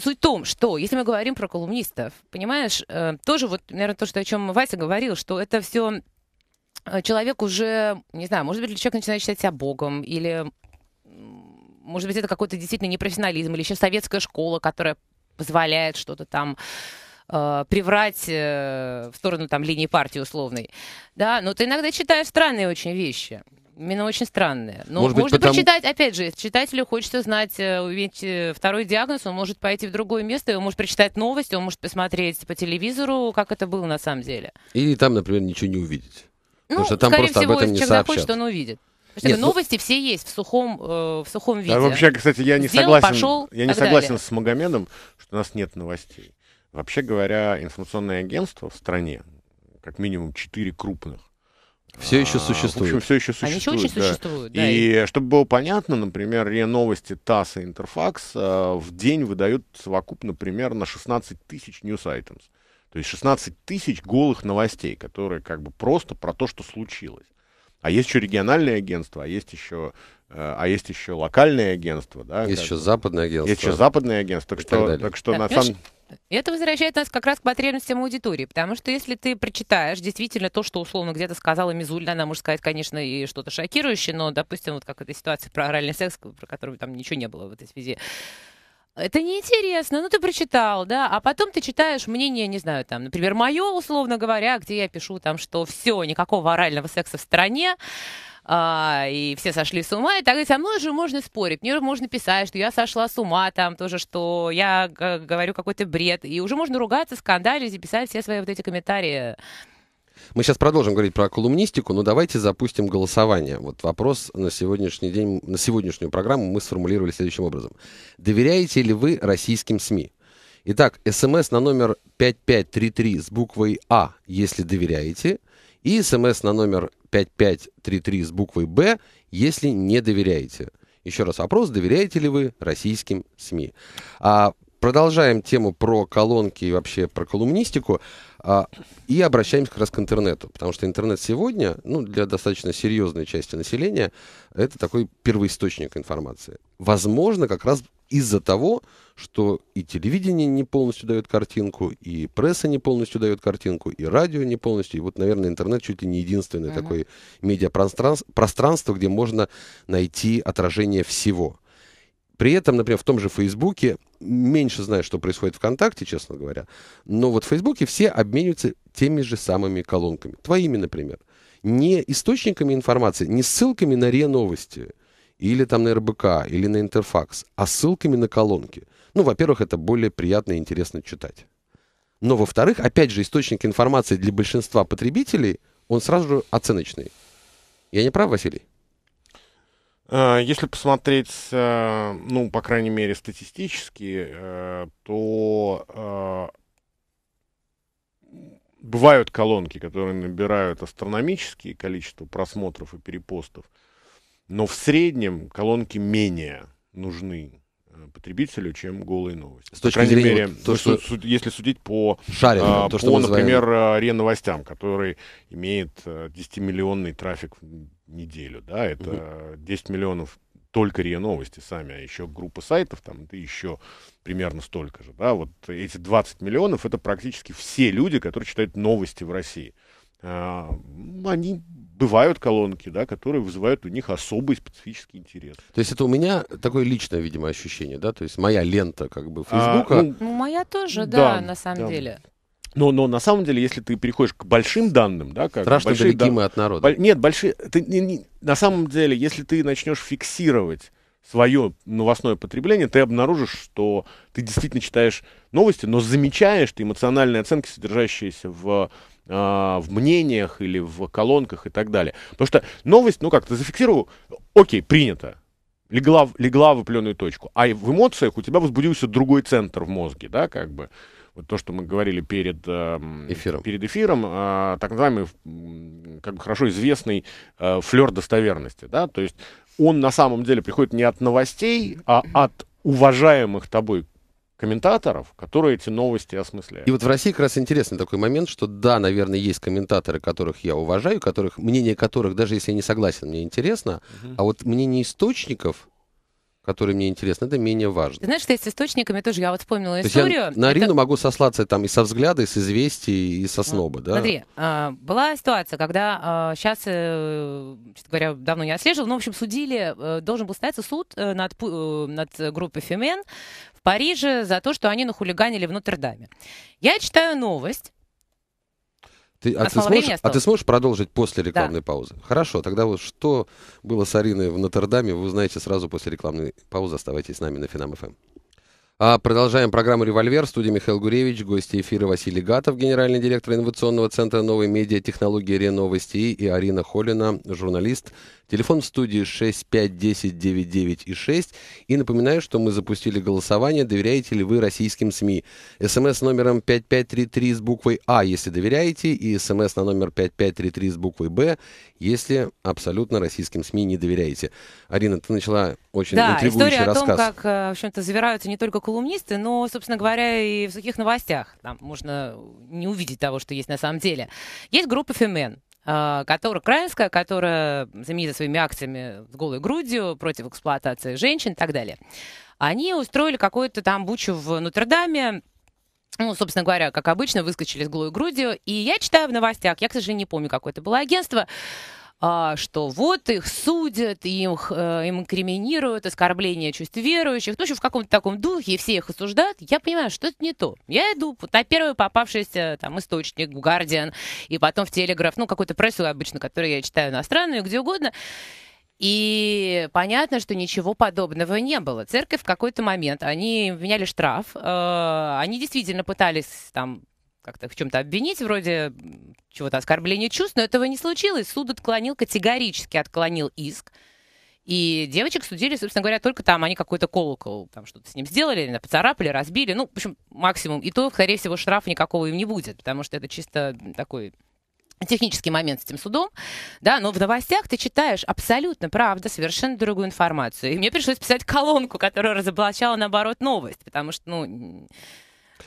суть в том, что если мы говорим про колумнистов, понимаешь, э, тоже вот, наверное, то, что, о чем Вася говорил, что это все э, человек уже, не знаю, может быть, человек начинает считать себя богом, или, может быть, это какой-то действительно непрофессионализм, или еще советская школа, которая позволяет что-то там э, приврать э, в сторону там линии партии условной. Да, но ты иногда читаешь странные очень вещи. Именно очень странное. Но ну, может можно быть, потому... почитать, опять же, если читателю хочется знать, увидеть э, э, второй диагноз, он может пойти в другое место, он может прочитать новости, он может посмотреть по телевизору, как это было на самом деле. Или там, например, ничего не увидеть. Ну, Потому что там скорее просто всего, об этом не человек сообщат. захочет, он увидит. Потому Нет, что ну... все есть в сухом, э, в сухом виде. А вообще, кстати, я не Сделал, согласен, пошел, я не согласен далее. с Магомедом, что у нас нет новостей. Вообще говоря, информационные агентства в стране, как минимум четыре крупных, все еще существует. А, в общем, все еще существует. Они еще да. существуют, да. И, и чтобы было понятно, например, РИА Новости, ТАСС и Интерфакс э, в день выдают совокупно примерно 16 тысяч news items. То есть 16 тысяч голых новостей, которые как бы просто про то, что случилось. А есть еще региональные агентства, а есть еще, э, а есть еще локальные агентства. Да, есть еще западные агентства. Есть еще западные агентства. Так, и что, так, так что так, на самом это возвращает нас как раз к потребностям аудитории, потому что если ты прочитаешь действительно то, что условно где-то сказала Мизулина, она может сказать, конечно, и что-то шокирующее, но, допустим, вот как эта ситуация про оральный секс, про который там ничего не было в этой связи, это неинтересно, ну ты прочитал, да, а потом ты читаешь мнение, не знаю, там, например, мое, условно говоря, где я пишу там, что все, никакого орального секса в стране, а, и все сошли с ума, и так и со мной же можно спорить, мне можно писать, что я сошла с ума, там тоже, что я говорю какой-то бред, и уже можно ругаться, скандалить и писать все свои вот эти комментарии мы сейчас продолжим говорить про колумнистику, но давайте запустим голосование. Вот вопрос на сегодняшний день, на сегодняшнюю программу мы сформулировали следующим образом. Доверяете ли вы российским СМИ? Итак, смс на номер 5533 с буквой А, если доверяете, и смс на номер 5533 с буквой Б, если не доверяете. Еще раз вопрос, доверяете ли вы российским СМИ? А, продолжаем тему про колонки и вообще про колумнистику. А, и обращаемся как раз к интернету, потому что интернет сегодня, ну, для достаточно серьезной части населения, это такой первоисточник информации. Возможно, как раз из-за того, что и телевидение не полностью дает картинку, и пресса не полностью дает картинку, и радио не полностью. И вот, наверное, интернет чуть ли не единственное uh-huh. такое медиапространство, где можно найти отражение всего. При этом, например, в том же Фейсбуке меньше знаю, что происходит ВКонтакте, честно говоря. Но вот в Фейсбуке все обмениваются теми же самыми колонками. Твоими, например. Не источниками информации, не ссылками на РИА Новости, или там на РБК, или на Интерфакс, а ссылками на колонки. Ну, во-первых, это более приятно и интересно читать. Но, во-вторых, опять же, источник информации для большинства потребителей, он сразу же оценочный. Я не прав, Василий? Э, если посмотреть, э, ну, по крайней мере, статистически, э, то бывают колонки, которые набирают астрономические количество просмотров и перепостов, но в среднем колонки менее нужны Э, потребителю, чем голые новости. С точки по зрения, мере, то, если, что... если судить по, Шарин, а, то, что по например, называем... Э, РИА новостям, который имеет 10-миллионный э, трафик в неделю, да, это угу. 10 миллионов только РИА новости сами, а еще группа сайтов, там, это еще примерно столько же, да, вот эти 20 миллионов, это практически все люди, которые читают новости в России. А, ну, они бывают колонки, да, которые вызывают у них особый специфический интерес. То есть это у меня такое личное, видимо, ощущение, да, то есть моя лента как бы а, Фейсбука. А, ну, моя тоже, да, да на самом да. деле. Но, но на самом деле, если ты переходишь к большим данным, да, как страшно большие далеки дан... от народа. Бол... Нет, большие. Ты, не, не... На самом деле, если ты начнешь фиксировать свое новостное потребление, ты обнаружишь, что ты действительно читаешь новости, но замечаешь ты эмоциональные оценки, содержащиеся в а, в мнениях или в колонках и так далее. Потому что новость, ну как, то зафиксировал, окей, принято. Легла, легла в определенную точку. А в эмоциях у тебя возбудился другой центр в мозге, да, как бы. Вот то, что мы говорили перед э, эфиром, перед эфиром э, так называемый, как бы хорошо известный э, флер достоверности, да, то есть он на самом деле приходит не от новостей, а от уважаемых тобой комментаторов, которые эти новости осмысляют. И вот в России как раз интересный такой момент, что да, наверное, есть комментаторы, которых я уважаю, которых, мнение которых, даже если я не согласен, мне интересно, угу. а вот мнение источников которые мне интересны, это менее важно. Ты знаешь, что с источниками тоже, я вот вспомнила То историю. я на Арину это... могу сослаться там и со взгляда, и с известий, и со сноба, да? Смотри, а, была ситуация, когда сейчас, а, э, честно говоря, давно не отслеживал, но, в общем, судили, э, должен был состояться суд э, над, над группой Фемен в Париже за то, что они нахулиганили в Нотр-Даме. Я читаю новость, ты, а, ты сможешь, а ты сможешь продолжить после рекламной да. паузы? Хорошо, тогда вот что было с Ариной в Нотр-Даме, вы узнаете сразу после рекламной паузы. Оставайтесь с нами на Финам ФМ. Эм. А продолжаем программу «Револьвер». В студии Михаил Гуревич, гости эфира Василий Гатов, генеральный директор инновационного центра «Новые медиа, технологии, РИА Новости» и Арина Холина, журналист, Телефон в студии 6510996. и 6. И напоминаю, что мы запустили голосование, доверяете ли вы российским СМИ. СМС номером 5533 с буквой А, если доверяете, и СМС на номер 5533 с буквой Б, если абсолютно российским СМИ не доверяете. Арина, ты начала очень да, интригующий история о рассказ. том, как, э, в общем-то, завираются не только колумнисты, но, собственно говоря, и в таких новостях. Там можно не увидеть того, что есть на самом деле. Есть группа Фемен, Э, которая украинская, которая знаменита своими акциями с голой грудью против эксплуатации женщин и так далее. Они устроили какую-то там бучу в Нотр-Даме, ну, собственно говоря, как обычно, выскочили с голой грудью. И я читаю в новостях, я, к сожалению, не помню, какое это было агентство, а что вот их судят, им, э, им криминируют, оскорбления чувств верующих, ну, еще в каком-то таком духе, и все их осуждают, я понимаю, что это не то. Я иду на первый попавшийся там источник, Guardian, и потом в Телеграф, ну, какую-то прессу обычно, которую я читаю иностранную, где угодно, и понятно, что ничего подобного не было. Церковь в какой-то момент, они меняли штраф, э, они действительно пытались там как-то в чем-то обвинить, вроде чего-то оскорбления чувств, но этого не случилось. Суд отклонил, категорически отклонил иск. И девочек судили, собственно говоря, только там они какой-то колокол, там что-то с ним сделали, поцарапали, разбили. Ну, в общем, максимум. И то, скорее всего, штрафа никакого им не будет, потому что это чисто такой технический момент с этим судом, да, но в новостях ты читаешь абсолютно, правда, совершенно другую информацию. И мне пришлось писать колонку, которая разоблачала, наоборот, новость, потому что, ну,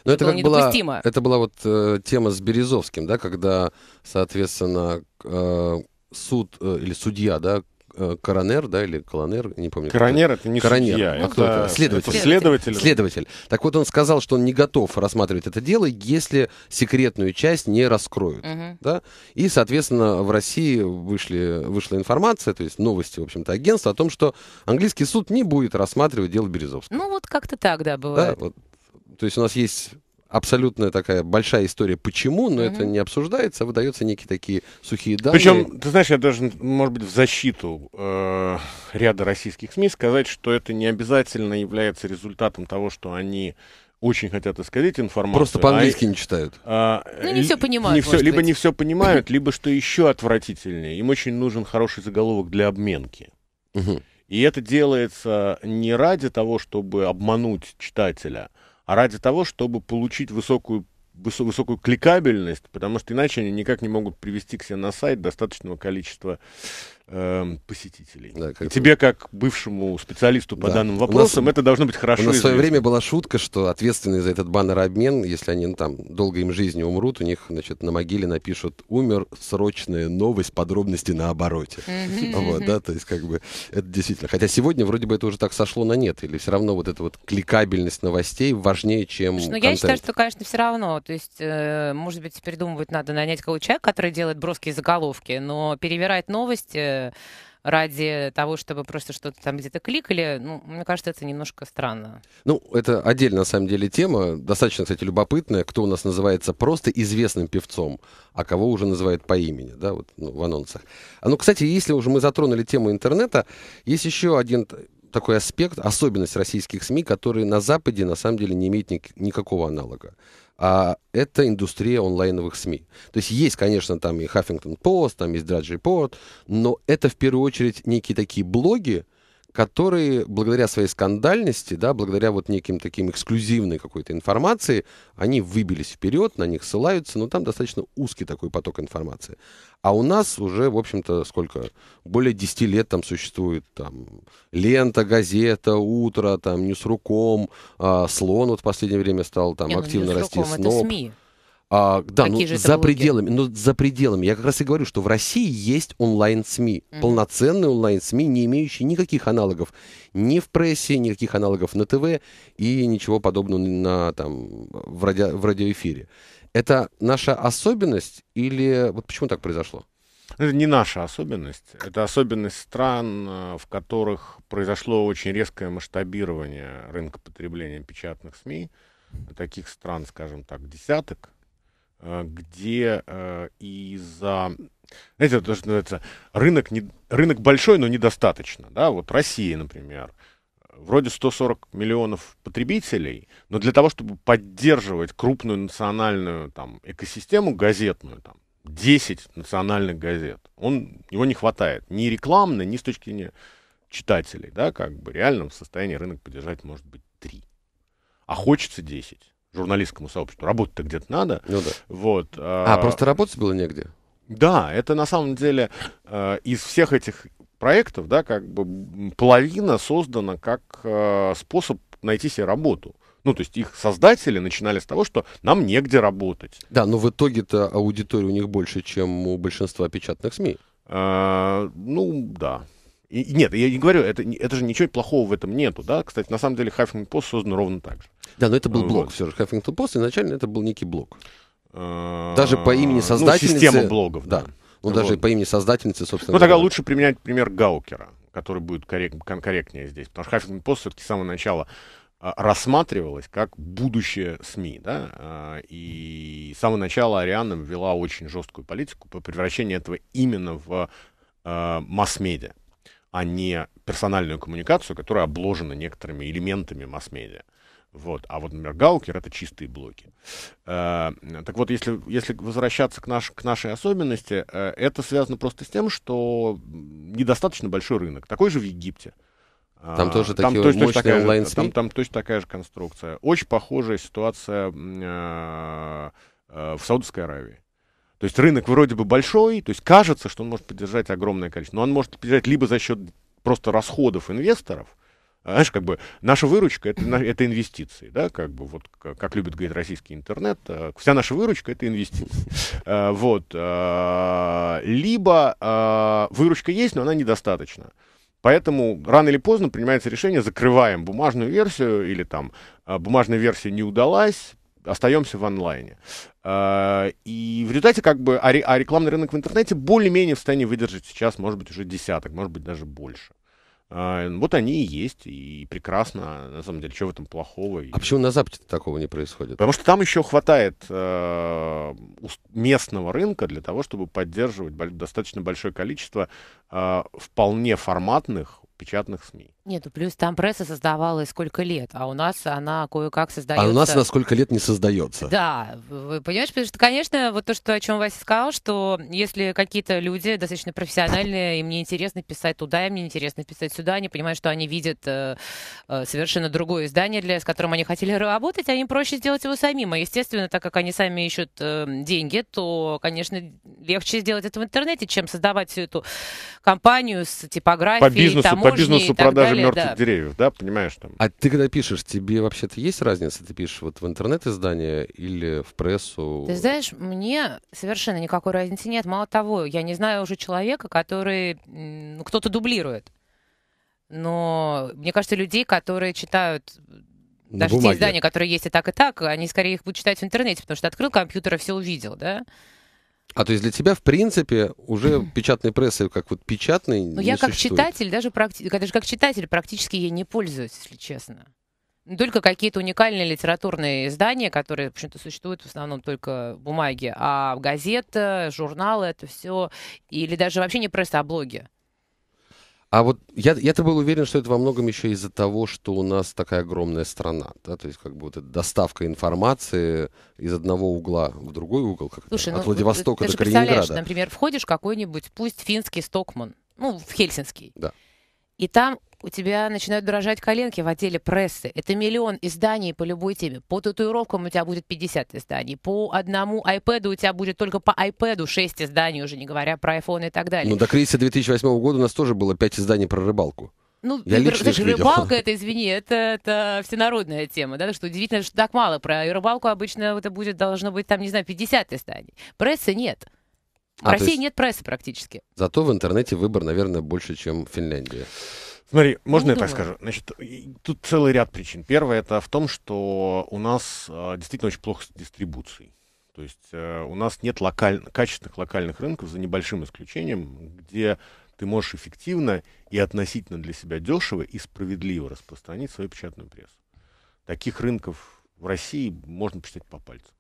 но это, это как была, это была вот э, тема с Березовским, да, когда, соответственно, э, суд э, или судья, да, э, коронер, да, или колонер, не помню. Коронер это не коронер. судья. А это, кто это? Следователь. следователь. Следователь. Так вот, он сказал, что он не готов рассматривать это дело, если секретную часть не раскроют. Угу. Да? И, соответственно, в России вышли, вышла информация, то есть новости, в общем-то, агентства о том, что английский суд не будет рассматривать дело Березовского. Ну, вот как-то так, да, бывает. Да, вот то есть у нас есть абсолютная такая большая история, почему, но это не обсуждается, а выдаются некие такие сухие данные. Причем, ты знаешь, я должен, может быть, в защиту э, ряда российских СМИ сказать, что это не обязательно является результатом того, что они очень хотят исказить информацию. Просто а по-английски а, не читают. А, ну, не все понимают. Не все, либо быть. не все понимают, либо что еще отвратительнее. Им очень нужен хороший заголовок для обменки. Угу. И это делается не ради того, чтобы обмануть читателя, а ради того, чтобы получить высокую высокую кликабельность, потому что иначе они никак не могут привести к себе на сайт достаточного количества Эм, посетителей. Да, как... тебе, как бывшему специалисту по да. данным вопросам, нас, это должно быть хорошо. У нас в свое время была шутка, что ответственные за этот баннер-обмен, если они ну, там долго им жизни умрут, у них значит, на могиле напишут «Умер, срочная новость, подробности на обороте». Вот, да, то есть как бы это действительно. Хотя сегодня вроде бы это уже так сошло на нет, или все равно вот эта вот кликабельность новостей важнее, чем Ну, я считаю, что, конечно, все равно. То есть, э, может быть, передумывать надо нанять кого человека, который делает броские заголовки, но перевирать новости Э, ради того, чтобы просто что-то там где-то кликали, ну, мне кажется, это немножко странно. Ну, это отдельно, на самом деле, тема, достаточно, кстати, любопытная, кто у нас называется просто известным певцом, а кого уже называют по имени, да, вот ну, в анонсах. А, ну, кстати, если уже мы затронули тему интернета, есть еще один такой аспект, особенность российских СМИ, который на Западе на самом деле не имеет ни- никакого аналога а это индустрия онлайновых СМИ. То есть есть, конечно, там и Huffington Post, там есть Drudge Report, но это в первую очередь некие такие блоги, которые благодаря своей скандальности, да, благодаря вот неким таким эксклюзивной какой-то информации, они выбились вперед, на них ссылаются, но там достаточно узкий такой поток информации. А у нас уже, в общем-то, сколько? Более 10 лет там существует там лента, газета, утро, там, Ньюсруком, э, а, слон вот в последнее время стал там Не, ну, активно ну, расти, СНОП. Это СМИ. А, да, Какие ну, за блоги? пределами, но ну, за пределами. Я как раз и говорю, что в России есть онлайн-СМИ, mm-hmm. полноценные онлайн-СМИ, не имеющие никаких аналогов ни в прессе, никаких аналогов на ТВ и ничего подобного на, там, в, радио, в радиоэфире. Это наша особенность или вот почему так произошло? Ну, это не наша особенность. Это особенность стран, э, в которых произошло очень резкое масштабирование рынка потребления печатных СМИ. Таких стран, скажем так, десяток Э, где э, из-за знаете, это тоже называется рынок, не, рынок большой, но недостаточно. Да? Вот Россия, например, вроде 140 миллионов потребителей, но для того, чтобы поддерживать крупную национальную там, экосистему газетную, там, 10 национальных газет, он, его не хватает ни рекламной, ни с точки зрения читателей. Да? Как бы реально в состоянии рынок поддержать может быть 3, а хочется 10 журналистскому сообществу. Работать-то где-то надо. Ну, да. вот, а, а просто работать было негде? Да, это на самом деле э, из всех этих проектов, да, как бы половина создана как э, способ найти себе работу. Ну, то есть их создатели начинали с того, что нам негде работать. Да, но в итоге-то аудитория у них больше, чем у большинства печатных СМИ. Э, ну, да. И, нет, я не говорю, это, это же ничего плохого в этом нету, да. Кстати, на самом деле Huffington Post создан ровно так же. Да, но это был блог, Вот. Все же Huffington пост, изначально это был некий блог, а, Даже по имени ну, создательницы... Ну, система блогов, да. да. Ну, вот. даже по имени создательницы, собственно. Ну, тогда говоря. лучше применять пример Гаукера, который будет коррект, корректнее здесь. Потому что Huffington пост все-таки с самого начала а, рассматривалась как будущее СМИ. Да? А, и с самого начала Ариана ввела очень жесткую политику по превращению этого именно в масс-медиа, а не персональную коммуникацию, которая обложена некоторыми элементами масс-медиа. Вот. А вот, например, галкер — это чистые блоки. Э, так вот, если, если возвращаться к, наш, к нашей особенности, э, это связано просто с тем, что недостаточно большой рынок. Такой же в Египте. Там а, тоже там такие точно, мощные такая онлайн же, там, там точно такая же конструкция. Очень похожая ситуация э, э, в Саудовской Аравии. То есть рынок вроде бы большой, то есть кажется, что он может поддержать огромное количество, но он может поддержать либо за счет просто расходов инвесторов, знаешь, как бы наша выручка это, это инвестиции, да, как бы вот как любит говорить российский интернет, э, вся наша выручка это инвестиции. Э, вот. Э, либо выручка есть, но она недостаточна. Поэтому рано или поздно принимается решение, закрываем бумажную версию или там бумажная версия не удалась, остаемся в онлайне. И в результате как бы а, а рекламный рынок в интернете более-менее в состоянии выдержать сейчас, может быть, уже десяток, может быть, даже больше. А, вот они и есть, и прекрасно, на самом деле, что в этом плохого. А почему на Западе такого не происходит? Потому что там еще хватает э, местного рынка для того, чтобы поддерживать достаточно большое количество э, вполне форматных печатных СМИ. Нет, плюс там пресса создавалась сколько лет, а у нас она кое-как создается. А у нас она сколько лет не создается. Да, вы понимаете, потому что, конечно, вот то, что, о чем Вася сказал, что если какие-то люди достаточно профессиональные, им не интересно писать туда, им не интересно писать сюда, они понимают, что они видят э, э, совершенно другое издание, для, с которым они хотели работать, они проще сделать его самим. А, естественно, так как они сами ищут э, деньги, то, конечно, легче сделать это в интернете, чем создавать всю эту компанию с типографией, по бизнесу, таможней по бизнесу и так продажи даже далее, мертвых да. деревьев, да, понимаешь? Там. А ты когда пишешь, тебе вообще-то есть разница? Ты пишешь вот в интернет-издание или в прессу? Ты знаешь, мне совершенно никакой разницы нет. Мало того, я не знаю уже человека, который ну, кто-то дублирует. Но мне кажется, людей, которые читают э, даже те издания, которые есть и так, и так, они скорее их будут читать в интернете, потому что открыл компьютер и все увидел, да? А то есть для тебя, в принципе, уже печатной прессы, как вот печатной, Ну, я как существует. читатель, даже, практи... даже как читатель практически ей не пользуюсь, если честно. Ну, только какие-то уникальные литературные издания, которые, в общем-то, существуют в основном только в бумаге, а газеты, журналы, это все, или даже вообще не пресса, а блоги. А вот я, я-то был уверен, что это во многом еще из-за того, что у нас такая огромная страна, да, то есть как бы вот эта доставка информации из одного угла в другой угол, как Слушай, это, ну, от Владивостока ты, ты до Калининграда. представляешь, например, входишь в какой-нибудь, пусть финский Стокман, ну, в Хельсинский. Да. И там у тебя начинают дрожать коленки в отделе прессы. Это миллион изданий по любой теме. По татуировкам у тебя будет 50 изданий. По одному iPad у тебя будет только по iPad 6 изданий, уже не говоря про iPhone и так далее. Ну, до кризиса 2008 года у нас тоже было 5 изданий про рыбалку. Ну, я лично даже рыбалка, это, извини, это, это всенародная тема, да, что удивительно, что так мало. Про рыбалку обычно это будет, должно быть, там, не знаю, 50 изданий. Прессы нет. В а, России есть... нет прайса практически. Зато в интернете выбор, наверное, больше, чем в Финляндии. Смотри, можно ну, я так скажу? Значит, тут целый ряд причин. Первое это в том, что у нас э, действительно очень плохо с дистрибуцией. То есть э, у нас нет локаль... качественных локальных рынков, за небольшим исключением, где ты можешь эффективно и относительно для себя дешево и справедливо распространить свою печатную прессу. Таких рынков в России можно посчитать по пальцам.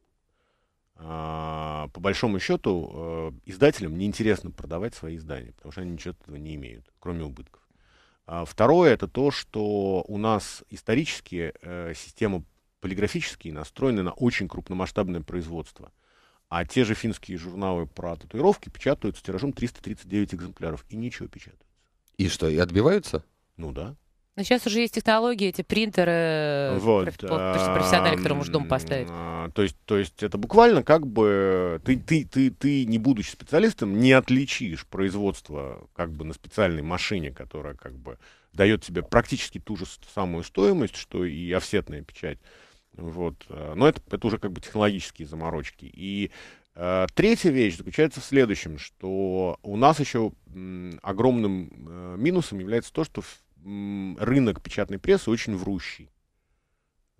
А, по большому счету э, издателям неинтересно продавать свои издания, потому что они ничего этого не имеют, кроме убытков. А второе это то, что у нас исторически э, система полиграфические настроены на очень крупномасштабное производство. А те же финские журналы про татуировки печатают с тиражом 339 экземпляров. И ничего печатают. И что, и отбиваются? Ну да. Но сейчас уже есть технологии, эти принтеры э, вот, а, профессиональные, которые можно дома поставить. А, то, есть, то есть это буквально как бы ты, ты, ты, ты, не будучи специалистом, не отличишь производство как бы на специальной машине, которая как бы дает тебе практически ту же самую стоимость, что и офсетная печать. Вот. Э, но это, это уже как бы технологические заморочки. И э, третья вещь заключается в следующем, что у нас еще огромным минусом является то, что рынок печатной прессы очень врущий.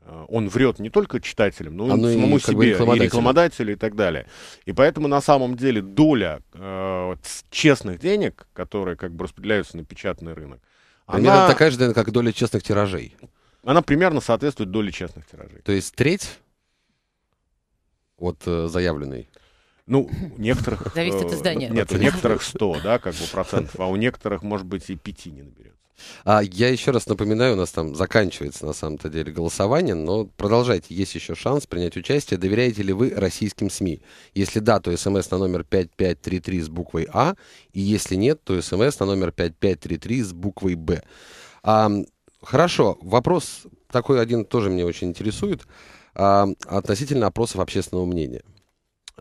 А, он врет не только читателям, но и самому и, себе, бы, и рекламодателю и так далее. И поэтому на самом деле доля э, честных денег, которые как бы распределяются на печатный рынок, примерно она такая же, наверное, как доля честных тиражей. Она примерно соответствует доле честных тиражей. То есть треть от э, заявленной. Ну, у некоторых... Зависит от э, издания. Нет, у некоторых 100, да, как бы процентов, а у некоторых, может быть, и 5 не наберется. А я еще раз напоминаю, у нас там заканчивается на самом-то деле голосование, но продолжайте, есть еще шанс принять участие. Доверяете ли вы российским СМИ? Если да, то смс на номер 5533 с буквой А, и если нет, то смс на номер 5533 с буквой Б. А, хорошо, вопрос такой один тоже меня очень интересует а, относительно опросов общественного мнения.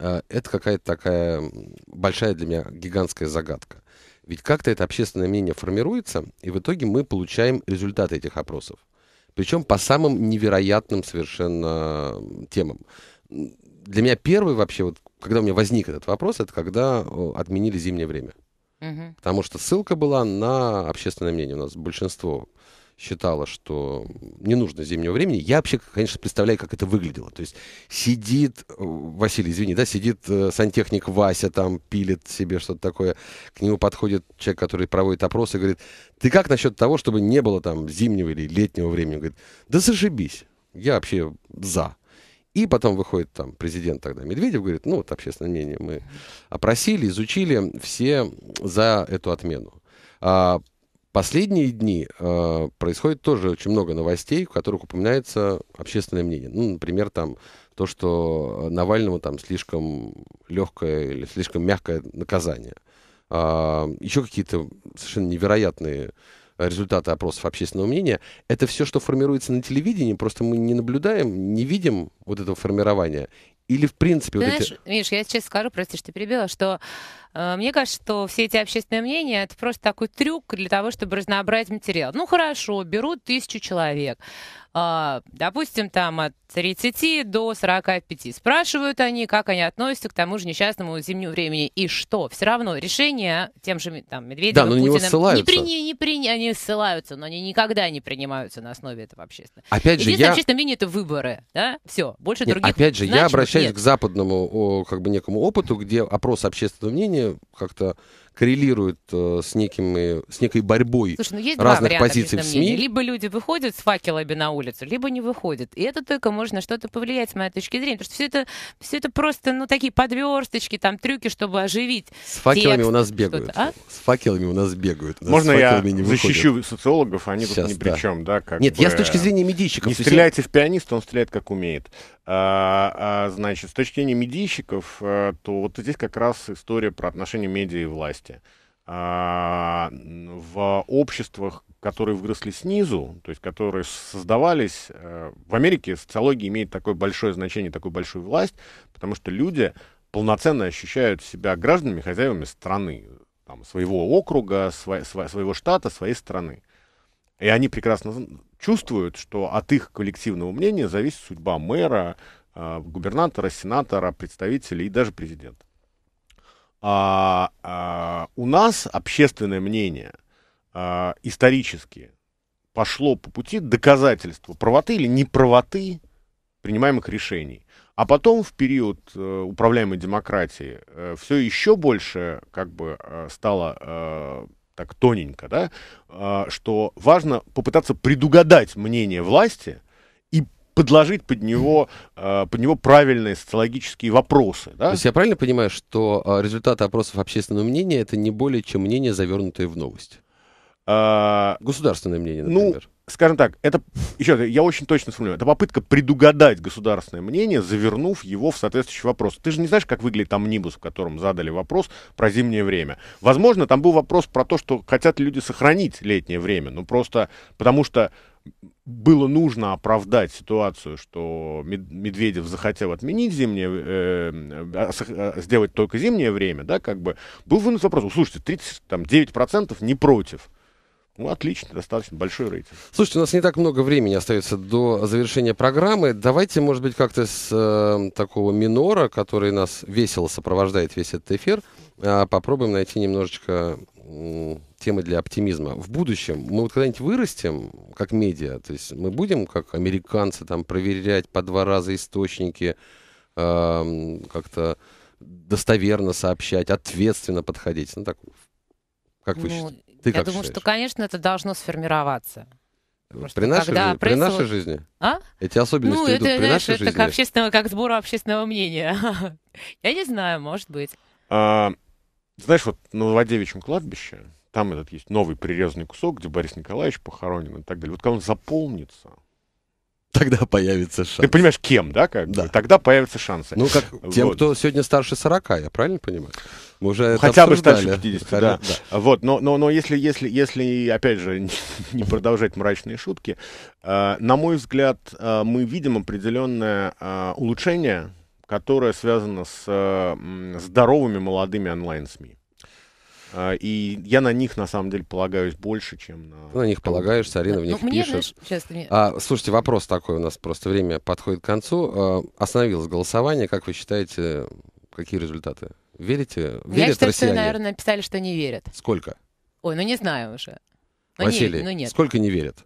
Э, это какая-то такая большая для меня гигантская загадка. Ведь как-то это общественное мнение формируется, и в итоге мы получаем результаты этих опросов. Причем по самым невероятным совершенно темам. Для меня первый вообще, вот, когда у меня возник этот вопрос, это когда отменили зимнее время. Угу. Потому что ссылка была на общественное мнение. У нас большинство считала, что не нужно зимнего времени. Я вообще, конечно, представляю, как это выглядело. То есть сидит, э, Василий, извини, да, сидит э, сантехник Вася там, пилит себе что-то такое. К нему подходит человек, который проводит опрос и говорит, ты как насчет того, чтобы не было там зимнего или летнего времени? Он говорит, да зашибись, я вообще за. И потом выходит там президент тогда Медведев, говорит, ну вот общественное мнение мы опросили, изучили, все за эту отмену. А Последние дни э, происходит тоже очень много новостей, в которых упоминается общественное мнение. Ну, например, там то, что э, Навальному там слишком легкое или слишком мягкое наказание. Э, а, еще какие-то совершенно невероятные результаты опросов общественного мнения. Это все, что формируется на телевидении, просто мы не наблюдаем, не видим вот этого формирования. Или в принципе... Ты вот знаешь, эти... Миш, я сейчас скажу, прости, что перебила, что Э, мне кажется, что все эти общественные мнения это просто такой трюк для того, чтобы разнообразить материал. Ну хорошо, берут тысячу человек. А, допустим, там от 30 до 45. Спрашивают они, как они относятся к тому же несчастному зимнему времени. И что? Все равно решение тем же там, Медведевым, да, но Путиным, не, ссылаются. не, при, не при, они ссылаются, но они никогда не принимаются на основе этого общественного. Опять же, я... общественное мнение — это выборы. Да? Все, больше нет, других Опять же, я обращаюсь нет. к западному как бы некому опыту, где опрос общественного мнения поведение как-то коррелирует э, с, некими, э, с некой борьбой Слушай, ну есть разных два варианта, позиций в СМИ. Либо люди выходят с факелами на улицу, либо не выходят. И это только можно что-то повлиять, с моей точки зрения. Потому что все это, все это просто ну, такие подверсточки, там трюки, чтобы оживить. С факелами текст, у нас бегают. А? С факелами у нас бегают. У нас можно я не защищу социологов, они Сейчас, тут ни при да. чем. Да, как Нет, бы... я с точки зрения медийщиков. Не стреляйте в пианиста, он стреляет как умеет. А, а, значит, с точки зрения медийщиков, э, то вот здесь как раз история про отношения медиа и власти. А, в обществах, которые выросли снизу, то есть которые создавались... Э, в Америке социология имеет такое большое значение, такую большую власть, потому что люди полноценно ощущают себя гражданами, хозяевами страны, там, своего округа, сво- сво- своего штата, своей страны. И они прекрасно чувствуют, что от их коллективного мнения зависит судьба мэра, а, губернатора, сенатора, представителей и даже президента. А, а, у нас общественное мнение а, исторически пошло по пути доказательства правоты или неправоты принимаемых решений. А потом в период э, управляемой демократии э, все еще больше как бы э, стало э, так тоненько, да, а, что важно попытаться предугадать мнение власти и подложить под него, а, под него правильные социологические вопросы. Да? То есть я правильно понимаю, что а, результаты опросов общественного мнения это не более чем мнение, завернутое в новость? Государственное мнение, ну, например. Ну, скажем так, это, еще раз, я очень точно сформулирую, это попытка предугадать государственное мнение, завернув его в соответствующий вопрос. Ты же не знаешь, как выглядит амнибус, в котором задали вопрос про зимнее время. Возможно, там был вопрос про то, что хотят люди сохранить летнее время, но ну, просто потому что было нужно оправдать ситуацию, что Медведев захотел отменить зимнее, э, сделать только зимнее время, да, как бы, был вынужден вопрос, слушайте, 39% не против. Ну, отлично, достаточно большой рейтинг. Слушайте, у нас не так много времени остается до завершения программы. Давайте, может быть, как-то с э, такого минора, который нас весело сопровождает весь этот эфир, э, попробуем найти немножечко э, темы для оптимизма. В будущем мы вот когда-нибудь вырастем, как медиа, то есть мы будем, как американцы, там проверять по два раза источники, э, как-то достоверно сообщать, ответственно подходить. Ну, так, как вы ну, считаете? Ты Я думаю, считаешь? что, конечно, это должно сформироваться. при нашей, когда при нашей жизни? А? Эти особенности ну, идут это, при знаешь, нашей это жизни? Как, общественного, как сбора общественного мнения. Я не знаю, может быть. А, знаешь, вот на Новодевичьем кладбище, там этот есть новый прирезанный кусок, где Борис Николаевич похоронен и так далее. Вот когда он заполнится, Тогда появится шанс. Ты понимаешь, кем, да? Как да. Бы? Тогда появятся шансы. Ну, как тем, вот. кто сегодня старше 40, я правильно понимаю? уже Хотя бы дальше 50, Хотя, да. да. А вот, но, но, но если, если, если, опять же, не продолжать мрачные шутки, э, на мой взгляд, э, мы видим определенное э, улучшение, которое связано с э, здоровыми молодыми онлайн-СМИ. Э, и я на них, на самом деле, полагаюсь больше, чем на... Ты на них полагаешься, Арина в ну, них ну, пишет. Знаешь, мне... а, слушайте, вопрос такой у нас, просто время подходит к концу. А, остановилось голосование, как вы считаете, какие результаты? Верите? Верят Я считаю, россияне? что, наверное, написали, что не верят. Сколько? Ой, ну не знаю уже. Но ну, Василий, не, ну нет. сколько не верят?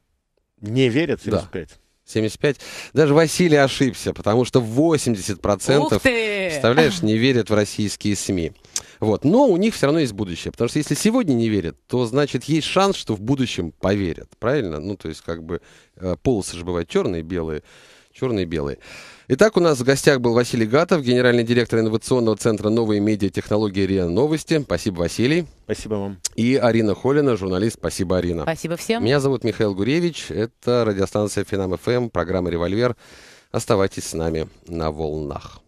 Не верят 75. Да. 75. Даже Василий ошибся, потому что 80%, процентов. представляешь, не верят в российские СМИ. Вот. Но у них все равно есть будущее, потому что если сегодня не верят, то значит есть шанс, что в будущем поверят, правильно? Ну, то есть как бы э, полосы же бывают черные, белые черные и белые. Итак, у нас в гостях был Василий Гатов, генеральный директор инновационного центра «Новые медиа технологии РИА Новости». Спасибо, Василий. Спасибо вам. И Арина Холина, журналист. Спасибо, Арина. Спасибо всем. Меня зовут Михаил Гуревич. Это радиостанция «Финам-ФМ», программа «Револьвер». Оставайтесь с нами на волнах.